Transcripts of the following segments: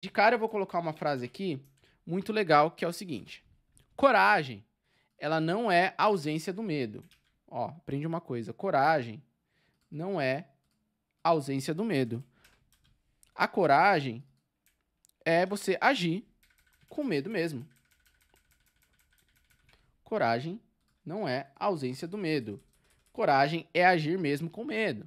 De cara eu vou colocar uma frase aqui muito legal que é o seguinte: coragem, ela não é ausência do medo. Ó, aprende uma coisa: coragem não é ausência do medo. A coragem é você agir com medo mesmo. Coragem não é ausência do medo. Coragem é agir mesmo com medo.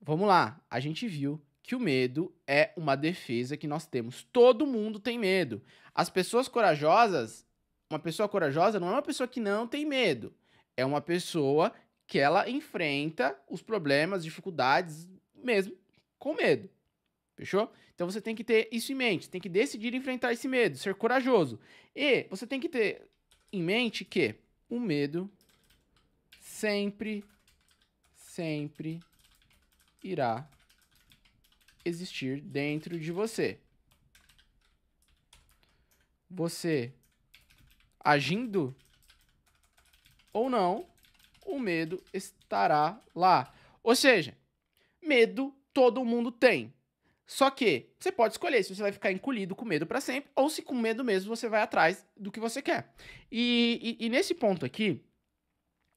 Vamos lá, a gente viu que o medo é uma defesa que nós temos. Todo mundo tem medo. As pessoas corajosas, uma pessoa corajosa não é uma pessoa que não tem medo. É uma pessoa que ela enfrenta os problemas, dificuldades, mesmo com medo. Fechou? Então você tem que ter isso em mente, tem que decidir enfrentar esse medo, ser corajoso. E você tem que ter em mente que o medo sempre, sempre irá existir dentro de você. Você agindo ou não, o medo estará lá. Ou seja, medo todo mundo tem. Só que você pode escolher se você vai ficar encolhido com medo para sempre ou se com medo mesmo você vai atrás do que você quer. E, e, e nesse ponto aqui,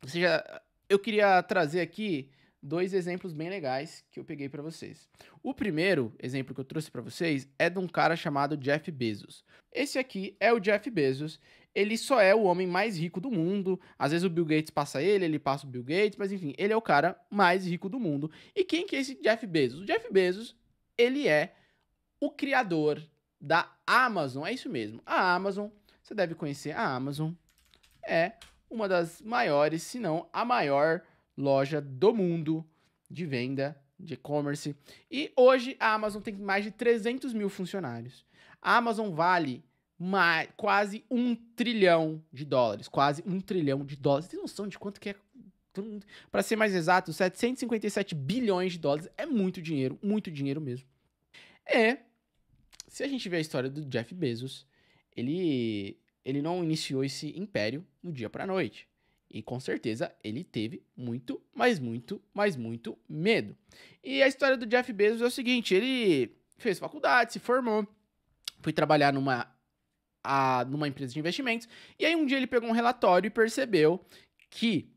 ou seja, eu queria trazer aqui dois exemplos bem legais que eu peguei para vocês. O primeiro exemplo que eu trouxe para vocês é de um cara chamado Jeff Bezos. Esse aqui é o Jeff Bezos. Ele só é o homem mais rico do mundo. Às vezes o Bill Gates passa ele, ele passa o Bill Gates, mas enfim, ele é o cara mais rico do mundo. E quem que é esse Jeff Bezos? O Jeff Bezos, ele é o criador da Amazon. É isso mesmo. A Amazon, você deve conhecer a Amazon, é uma das maiores, se não a maior loja do mundo de venda de e-commerce. E hoje a Amazon tem mais de 300 mil funcionários. A Amazon vale mais, quase um trilhão de dólares. Quase um trilhão de dólares. Tem noção de quanto que é? Para ser mais exato, 757 bilhões de dólares é muito dinheiro, muito dinheiro mesmo. É, se a gente ver a história do Jeff Bezos, ele, ele não iniciou esse império no dia para noite. E com certeza ele teve muito, mas muito, mas muito medo. E a história do Jeff Bezos é o seguinte: ele fez faculdade, se formou, foi trabalhar numa, a, numa empresa de investimentos. E aí um dia ele pegou um relatório e percebeu que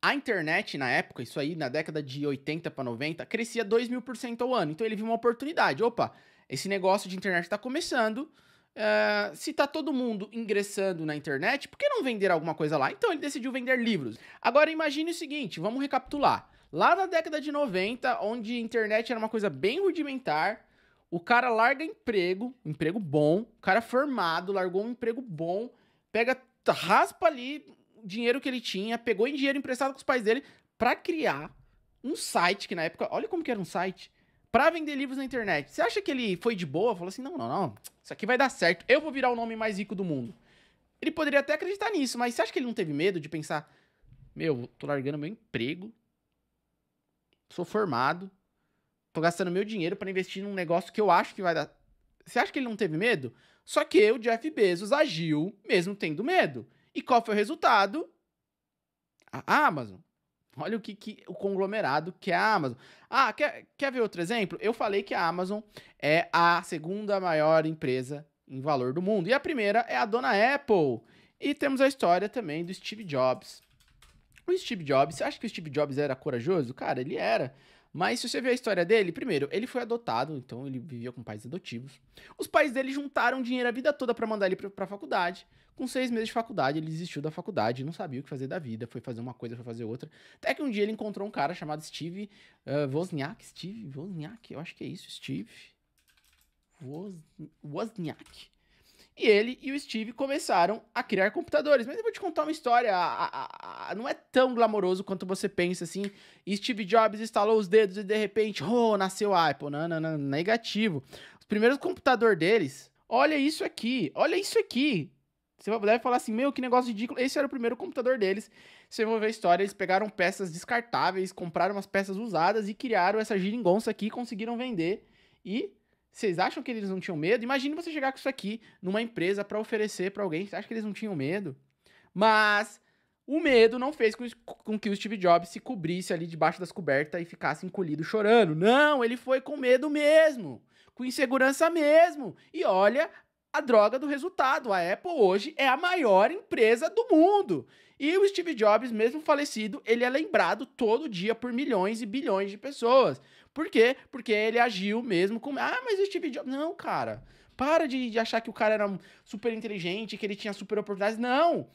a internet na época, isso aí na década de 80 para 90, crescia 2 mil por cento ao ano. Então ele viu uma oportunidade. Opa, esse negócio de internet está começando. Uh, se está todo mundo ingressando na internet, por que não vender alguma coisa lá? Então ele decidiu vender livros. Agora imagine o seguinte, vamos recapitular. Lá na década de 90, onde a internet era uma coisa bem rudimentar, o cara larga emprego, emprego bom, o cara formado, largou um emprego bom, pega, raspa ali o dinheiro que ele tinha, pegou em dinheiro emprestado com os pais dele para criar um site que na época, olha como que era um site pra vender livros na internet. Você acha que ele foi de boa? Falou assim: não, não, não. Isso aqui vai dar certo. Eu vou virar o nome mais rico do mundo. Ele poderia até acreditar nisso, mas você acha que ele não teve medo de pensar: meu, tô largando meu emprego, sou formado, tô gastando meu dinheiro para investir num negócio que eu acho que vai dar. Você acha que ele não teve medo? Só que o Jeff Bezos agiu mesmo tendo medo. E qual foi o resultado? A Amazon. Olha o que, que, o conglomerado que é a Amazon. Ah, quer, quer ver outro exemplo? Eu falei que a Amazon é a segunda maior empresa em valor do mundo. E a primeira é a dona Apple. E temos a história também do Steve Jobs. O Steve Jobs, você acha que o Steve Jobs era corajoso? Cara, ele era. Mas se você ver a história dele, primeiro, ele foi adotado, então ele vivia com pais adotivos. Os pais dele juntaram dinheiro a vida toda para mandar ele para faculdade. Com seis meses de faculdade, ele desistiu da faculdade, não sabia o que fazer da vida, foi fazer uma coisa, foi fazer outra. Até que um dia ele encontrou um cara chamado Steve uh, Wozniak. Steve Wozniak, eu acho que é isso, Steve Wozniak. E ele e o Steve começaram a criar computadores. Mas eu vou te contar uma história. A, a, a, não é tão glamouroso quanto você pensa, assim. Steve Jobs instalou os dedos e de repente, oh, nasceu o Apple. Não, não, não, negativo. Os primeiros computadores deles. Olha isso aqui, olha isso aqui. Você deve falar assim, meu, que negócio ridículo. Esse era o primeiro computador deles. você vai ver a história, eles pegaram peças descartáveis, compraram umas peças usadas e criaram essa giringonça aqui, conseguiram vender. E vocês acham que eles não tinham medo? Imagine você chegar com isso aqui numa empresa para oferecer para alguém. Você acha que eles não tinham medo? Mas o medo não fez com que o Steve Jobs se cobrisse ali debaixo das cobertas e ficasse encolhido chorando. Não, ele foi com medo mesmo com insegurança mesmo. E olha a droga do resultado. A Apple hoje é a maior empresa do mundo. E o Steve Jobs, mesmo falecido, ele é lembrado todo dia por milhões e bilhões de pessoas. Por quê? Porque ele agiu mesmo com. Ah, mas o Steve Jobs. Não, cara. Para de, de achar que o cara era super inteligente, que ele tinha super oportunidades. Não!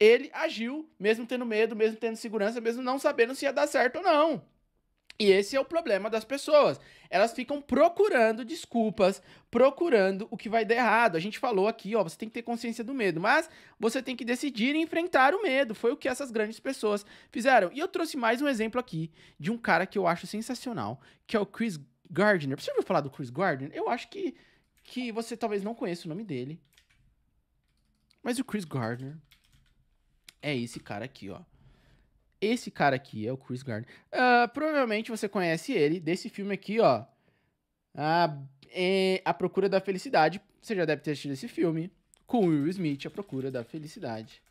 Ele agiu, mesmo tendo medo, mesmo tendo segurança, mesmo não sabendo se ia dar certo ou não. E esse é o problema das pessoas. Elas ficam procurando desculpas, procurando o que vai dar errado. A gente falou aqui, ó, você tem que ter consciência do medo, mas você tem que decidir enfrentar o medo. Foi o que essas grandes pessoas fizeram. E eu trouxe mais um exemplo aqui de um cara que eu acho sensacional, que é o Chris Gardner. Você ouviu falar do Chris Gardner? Eu acho que, que você talvez não conheça o nome dele. Mas o Chris Gardner é esse cara aqui, ó. Esse cara aqui é o Chris Gardner. Uh, provavelmente você conhece ele desse filme aqui, ó. A, ah, é, a Procura da Felicidade. Você já deve ter assistido esse filme. Com Will Smith, A Procura da Felicidade.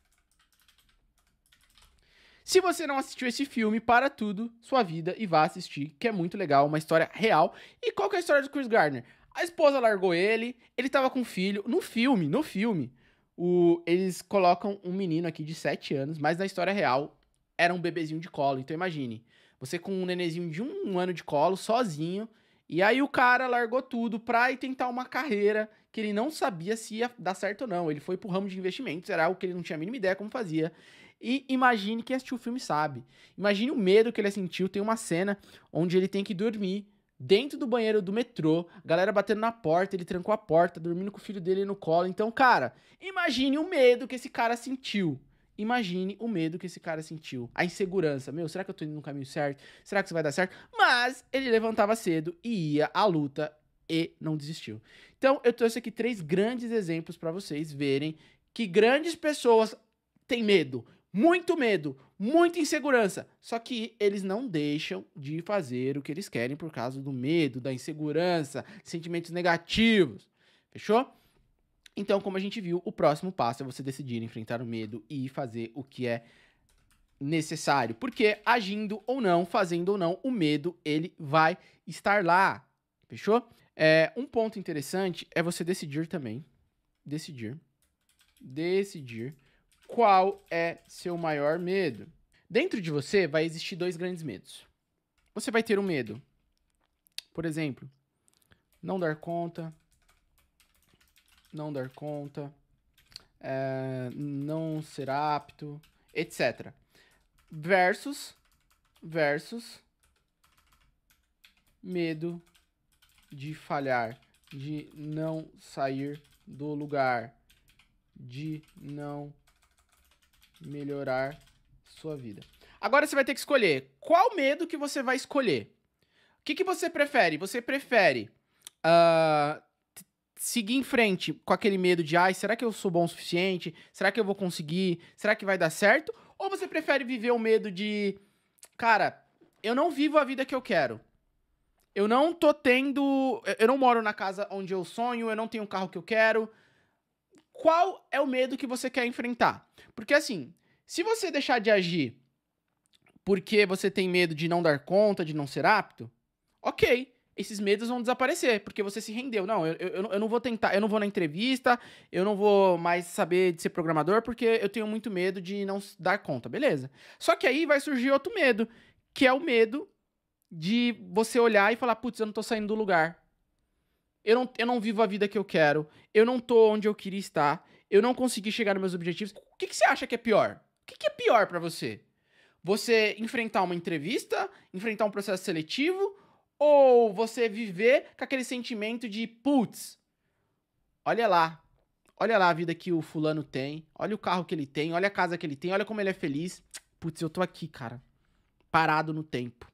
Se você não assistiu esse filme, para tudo, sua vida e vá assistir, que é muito legal, uma história real. E qual que é a história do Chris Gardner? A esposa largou ele, ele tava com um filho. No filme, no filme, o, eles colocam um menino aqui de 7 anos, mas na história real, era um bebezinho de colo. Então imagine, você com um nenenzinho de um, um ano de colo, sozinho, e aí o cara largou tudo pra ir tentar uma carreira que ele não sabia se ia dar certo ou não. Ele foi pro ramo de investimentos, era algo que ele não tinha a mínima ideia como fazia. E imagine quem assistiu o filme sabe. Imagine o medo que ele sentiu. Tem uma cena onde ele tem que dormir dentro do banheiro do metrô, galera batendo na porta, ele trancou a porta, dormindo com o filho dele no colo. Então, cara, imagine o medo que esse cara sentiu. Imagine o medo que esse cara sentiu, a insegurança. Meu, será que eu tô indo no caminho certo? Será que isso vai dar certo? Mas ele levantava cedo e ia à luta e não desistiu. Então, eu trouxe aqui três grandes exemplos para vocês verem que grandes pessoas têm medo, muito medo, muita insegurança. Só que eles não deixam de fazer o que eles querem por causa do medo, da insegurança, sentimentos negativos. Fechou? Então, como a gente viu, o próximo passo é você decidir enfrentar o medo e fazer o que é necessário, porque agindo ou não, fazendo ou não, o medo ele vai estar lá. Fechou? É, um ponto interessante é você decidir também, decidir, decidir qual é seu maior medo. Dentro de você vai existir dois grandes medos. Você vai ter um medo, por exemplo, não dar conta, não dar conta, é, não ser apto, etc. Versus, versus medo de falhar, de não sair do lugar, de não melhorar sua vida. Agora você vai ter que escolher qual medo que você vai escolher. O que, que você prefere? Você prefere uh, seguir em frente com aquele medo de, ai, será que eu sou bom o suficiente? Será que eu vou conseguir? Será que vai dar certo? Ou você prefere viver o medo de, cara, eu não vivo a vida que eu quero. Eu não tô tendo, eu não moro na casa onde eu sonho, eu não tenho o carro que eu quero. Qual é o medo que você quer enfrentar? Porque assim, se você deixar de agir porque você tem medo de não dar conta, de não ser apto, OK, esses medos vão desaparecer, porque você se rendeu. Não, eu, eu, eu, não vou tentar, eu não vou na entrevista, eu não vou mais saber de ser programador, porque eu tenho muito medo de não dar conta, beleza. Só que aí vai surgir outro medo, que é o medo de você olhar e falar, putz, eu não tô saindo do lugar. Eu não, eu não vivo a vida que eu quero, eu não tô onde eu queria estar, eu não consegui chegar nos meus objetivos. O que, que você acha que é pior? O que, que é pior para você? Você enfrentar uma entrevista, enfrentar um processo seletivo ou você viver com aquele sentimento de, putz, olha lá, olha lá a vida que o fulano tem, olha o carro que ele tem, olha a casa que ele tem, olha como ele é feliz. Putz, eu tô aqui, cara, parado no tempo.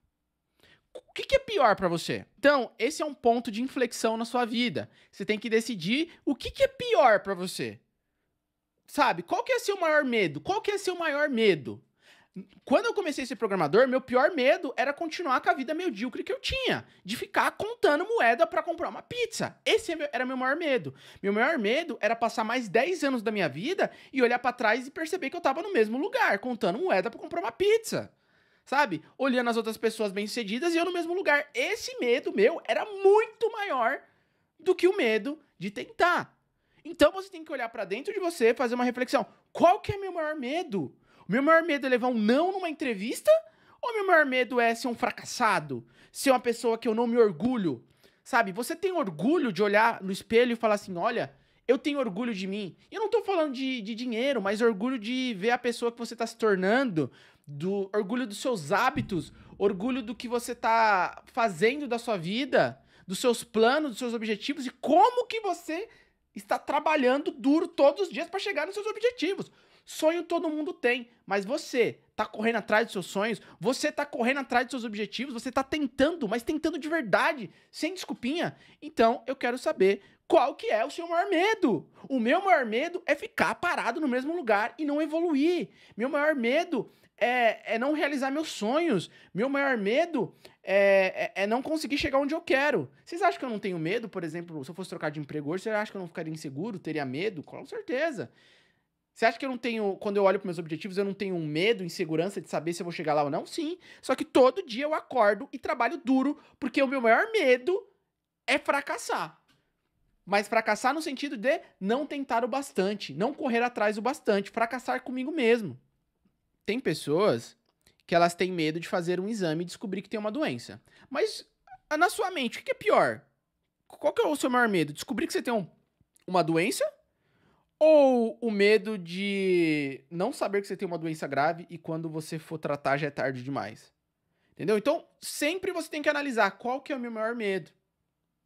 O que, que é pior para você? Então, esse é um ponto de inflexão na sua vida. Você tem que decidir o que, que é pior para você. Sabe? Qual que é seu maior medo? Qual que é seu maior medo? Quando eu comecei a ser programador, meu pior medo era continuar com a vida medíocre que eu tinha, de ficar contando moeda para comprar uma pizza. Esse é era meu maior medo. Meu maior medo era passar mais 10 anos da minha vida e olhar para trás e perceber que eu tava no mesmo lugar, contando moeda para comprar uma pizza. Sabe? Olhando as outras pessoas bem-sucedidas e eu no mesmo lugar. Esse medo meu era muito maior do que o medo de tentar. Então você tem que olhar para dentro de você, fazer uma reflexão. Qual que é meu maior medo? O meu maior medo é levar um não numa entrevista? Ou meu maior medo é ser um fracassado? Ser uma pessoa que eu não me orgulho? Sabe? Você tem orgulho de olhar no espelho e falar assim: olha, eu tenho orgulho de mim. Eu não tô falando de, de dinheiro, mas orgulho de ver a pessoa que você tá se tornando, do orgulho dos seus hábitos, orgulho do que você tá fazendo da sua vida, dos seus planos, dos seus objetivos e como que você está trabalhando duro todos os dias para chegar nos seus objetivos. Sonho todo mundo tem, mas você tá correndo atrás dos seus sonhos, você tá correndo atrás dos seus objetivos, você tá tentando, mas tentando de verdade, sem desculpinha. Então, eu quero saber qual que é o seu maior medo? O meu maior medo é ficar parado no mesmo lugar e não evoluir. Meu maior medo é, é não realizar meus sonhos. Meu maior medo é, é, é, não conseguir chegar onde eu quero. Vocês acham que eu não tenho medo? Por exemplo, se eu fosse trocar de emprego hoje, você acha que eu não ficaria inseguro? Teria medo? Com certeza. Você acha que eu não tenho, quando eu olho para meus objetivos, eu não tenho um medo, insegurança de saber se eu vou chegar lá ou não? Sim. Só que todo dia eu acordo e trabalho duro, porque o meu maior medo é fracassar. Mas fracassar no sentido de não tentar o bastante, não correr atrás o bastante, fracassar comigo mesmo. Tem pessoas que elas têm medo de fazer um exame e descobrir que tem uma doença. Mas ah, na sua mente, o que é pior? Qual que é o seu maior medo? Descobrir que você tem um, uma doença ou o medo de não saber que você tem uma doença grave e quando você for tratar já é tarde demais. Entendeu? Então, sempre você tem que analisar qual que é o meu maior medo.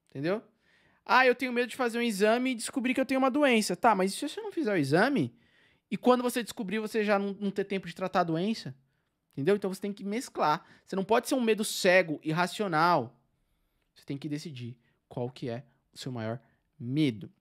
Entendeu? Ah, eu tenho medo de fazer um exame e descobrir que eu tenho uma doença. Tá, mas se você não fizer o exame e quando você descobrir você já não, não ter tempo de tratar a doença? Entendeu? Então você tem que mesclar. Você não pode ser um medo cego, irracional. Você tem que decidir qual que é o seu maior medo.